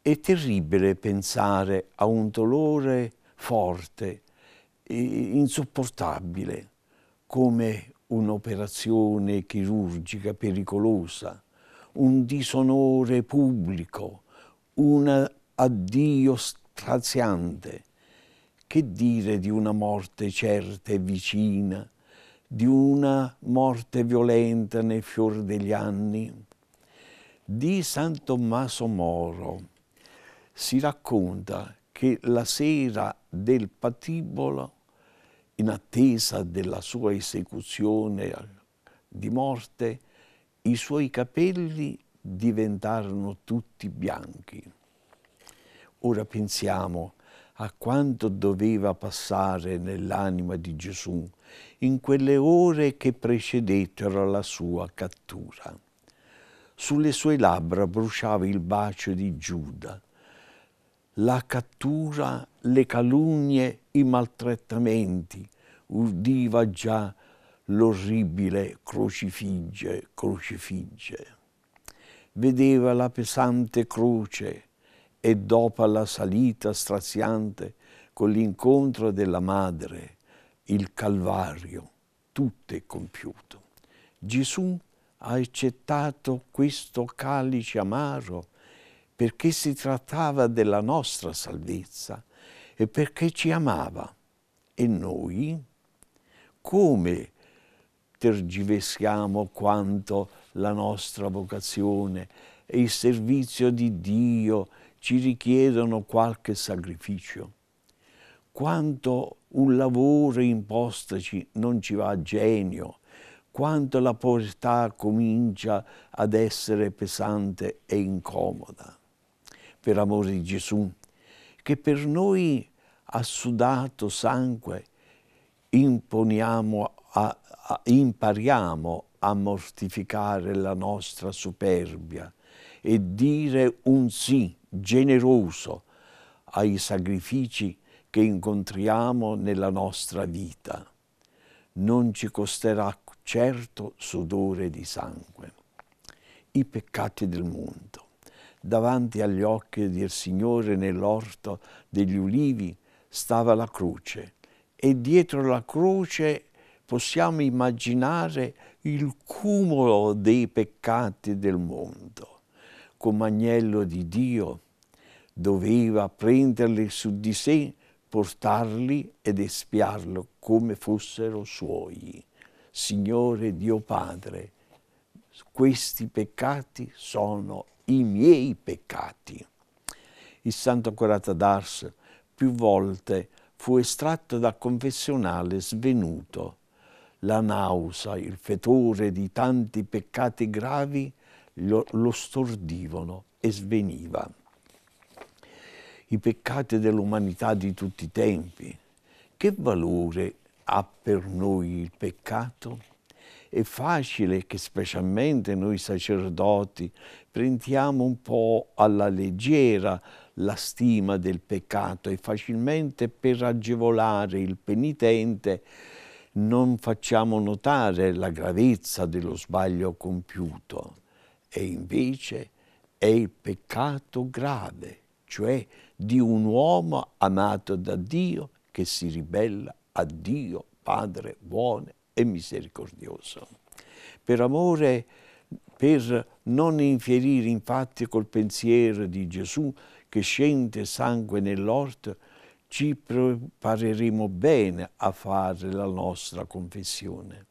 È terribile pensare a un dolore forte, insopportabile, come un'operazione chirurgica pericolosa, un disonore pubblico, un addio straziante. Che dire di una morte certa e vicina, di una morte violenta nel fior degli anni, di San Tommaso Moro si racconta che la sera del patibolo, in attesa della sua esecuzione di morte, i suoi capelli diventarono tutti bianchi. Ora pensiamo a quanto doveva passare nell'anima di Gesù in quelle ore che precedettero la sua cattura. Sulle sue labbra bruciava il bacio di Giuda. La cattura, le calunnie, i maltrattamenti, udiva già l'orribile crocifigge, crocifigge. Vedeva la pesante croce e dopo la salita straziante con l'incontro della madre il Calvario tutto è compiuto. Gesù ha accettato questo calice amaro perché si trattava della nostra salvezza e perché ci amava. E noi come tergiversiamo quanto la nostra vocazione e il servizio di Dio ci richiedono qualche sacrificio? quanto un lavoro impostaci non ci va a genio, quanto la povertà comincia ad essere pesante e incomoda. Per amore di Gesù, che per noi ha sudato sangue, imponiamo a, a, impariamo a mortificare la nostra superbia e dire un sì generoso ai sacrifici che incontriamo nella nostra vita. Non ci costerà certo sudore di sangue. I peccati del mondo. Davanti agli occhi del Signore nell'orto degli ulivi stava la croce e dietro la croce possiamo immaginare il cumulo dei peccati del mondo. Come agnello di Dio doveva prenderli su di sé portarli ed espiarlo come fossero suoi. Signore Dio Padre, questi peccati sono i miei peccati. Il Santo Corata d'Ars più volte fu estratto dal confessionale svenuto. La nausea, il fetore di tanti peccati gravi lo, lo stordivano e sveniva i peccati dell'umanità di tutti i tempi. Che valore ha per noi il peccato? È facile che specialmente noi sacerdoti prendiamo un po' alla leggera la stima del peccato e facilmente per agevolare il penitente non facciamo notare la gravezza dello sbaglio compiuto e invece è il peccato grave, cioè di un uomo amato da Dio che si ribella a Dio, Padre buono e misericordioso. Per amore, per non infierire infatti col pensiero di Gesù che scende sangue nell'orto, ci prepareremo bene a fare la nostra confessione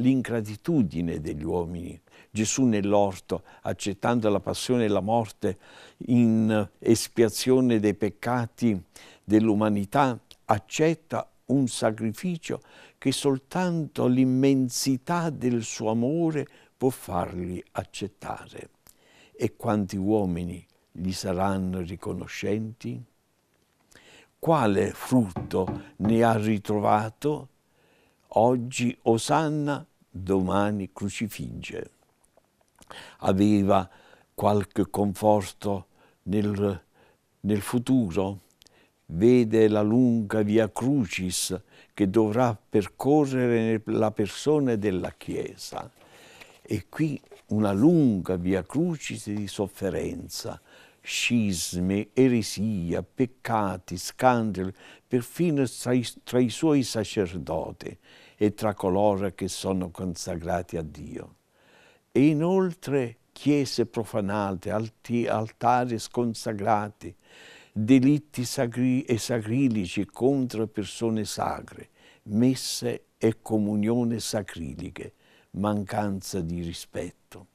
l'ingratitudine degli uomini. Gesù nell'orto, accettando la passione e la morte in espiazione dei peccati dell'umanità, accetta un sacrificio che soltanto l'immensità del suo amore può fargli accettare. E quanti uomini gli saranno riconoscenti? Quale frutto ne ha ritrovato? Oggi Osanna domani crucifigge. Aveva qualche conforto nel, nel futuro? Vede la lunga via crucis che dovrà percorrere la persona della Chiesa. E qui una lunga via crucis di sofferenza, scisme, eresia, peccati, scandali, perfino tra i, tra i suoi sacerdoti e tra coloro che sono consacrati a Dio. E inoltre chiese profanate, altari sconsacrati, delitti sacri e sacrilici contro persone sacre, messe e comunione sacriliche, mancanza di rispetto.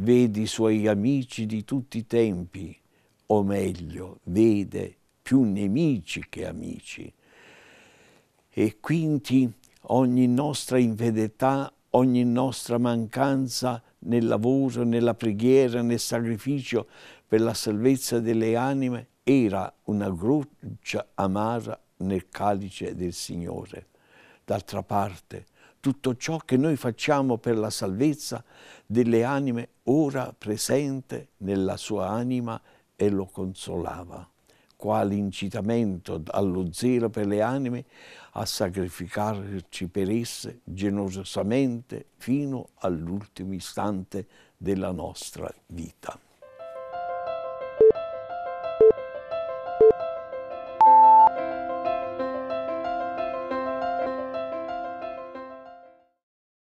Vedi i suoi amici di tutti i tempi, o meglio, vede più nemici che amici. E quindi ogni nostra infedeltà, ogni nostra mancanza nel lavoro, nella preghiera, nel sacrificio per la salvezza delle anime era una goccia amara nel calice del Signore. D'altra parte, tutto ciò che noi facciamo per la salvezza delle anime ora presente nella sua anima e lo consolava quale incitamento allo zelo per le anime, a sacrificarci per esse generosamente fino all'ultimo istante della nostra vita.